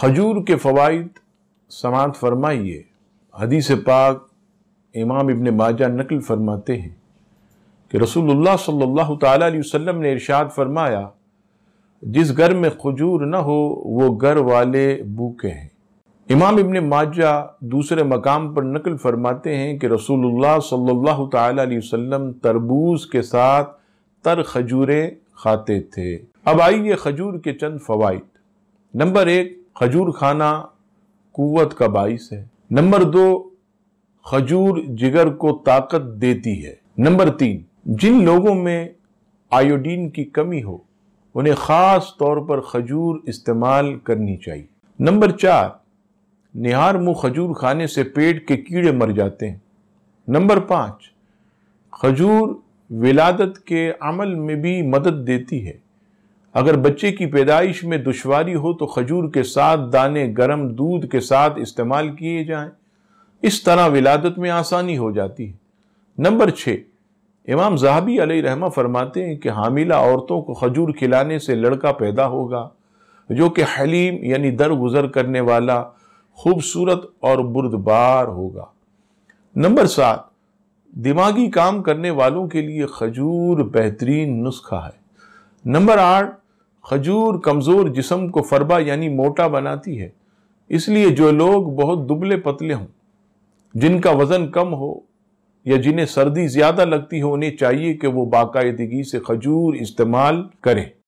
खजूर के फ़वाद समात फरमाइए हदीस पाक इमाम इबन माजा नकल फरमाते हैं कि रसूलुल्लाह सल्लल्लाहु अलैहि वसल्लम ने इरशाद फरमाया जिस घर में खजूर न हो वो घर वाले भूखे हैं इमाम इबन माजा दूसरे मकाम पर नकल फरमाते हैं कि रसूलुल्लाह सल्लल्लाहु अलैहि वसल्लम तरबूज के साथ तर खजूरें खाते थे अब आइए खजूर के चंद फवाद नंबर एक खजूर खाना कुवत का बाइस है नंबर दो खजूर जिगर को ताकत देती है नंबर तीन जिन लोगों में आयोडीन की कमी हो उन्हें ख़ास तौर पर खजूर इस्तेमाल करनी चाहिए नंबर चार निहार मुंह खजूर खाने से पेट के कीड़े मर जाते हैं नंबर पाँच खजूर विलादत के अमल में भी मदद देती है अगर बच्चे की पैदाइश में दुश्वारी हो तो खजूर के साथ दाने गर्म दूध के साथ इस्तेमाल किए जाएं इस तरह विलादत में आसानी हो जाती है नंबर छः इमाम जहाबी अली रहमा फरमाते हैं कि हामिला औरतों को खजूर खिलाने से लड़का पैदा होगा जो कि हलीम यानी दरगुजर करने वाला खूबसूरत और बुरदबार होगा नंबर सात दिमागी काम करने वालों के लिए खजूर बेहतरीन नुस्खा है नंबर आठ खजूर कमज़ोर जिसम को फरबा यानी मोटा बनाती है इसलिए जो लोग बहुत दुबले पतले हों जिनका वज़न कम हो या जिन्हें सर्दी ज़्यादा लगती हो उन्हें चाहिए कि वो बाकायदगी से खजूर इस्तेमाल करें